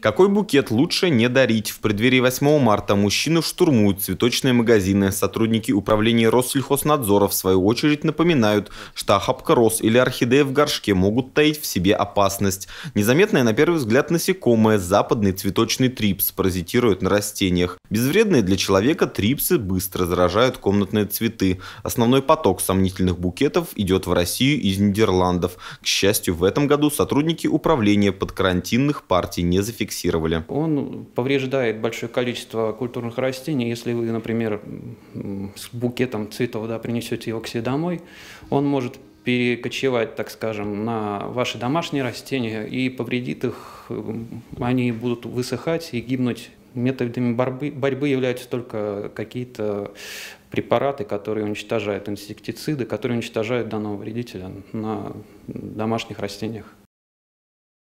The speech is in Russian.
Какой букет лучше не дарить? В преддверии 8 марта мужчины штурмуют цветочные магазины. Сотрудники управления Россельхознадзора в свою очередь напоминают, что охапка роз или орхидея в горшке могут таить в себе опасность. Незаметное на первый взгляд насекомое, западный цветочный трипс, паразитирует на растениях. Безвредные для человека трипсы быстро заражают комнатные цветы. Основной поток сомнительных букетов идет в Россию из Нидерландов. К счастью, в этом году сотрудники управления под карантинных партий не зафиксировали. Он повреждает большое количество культурных растений. Если вы, например, с букетом цветов да, принесете его к себе домой, он может перекочевать, так скажем, на ваши домашние растения и повредит их. Они будут высыхать и гибнуть. Методами борьбы, борьбы являются только какие-то препараты, которые уничтожают инсектициды, которые уничтожают данного вредителя на домашних растениях.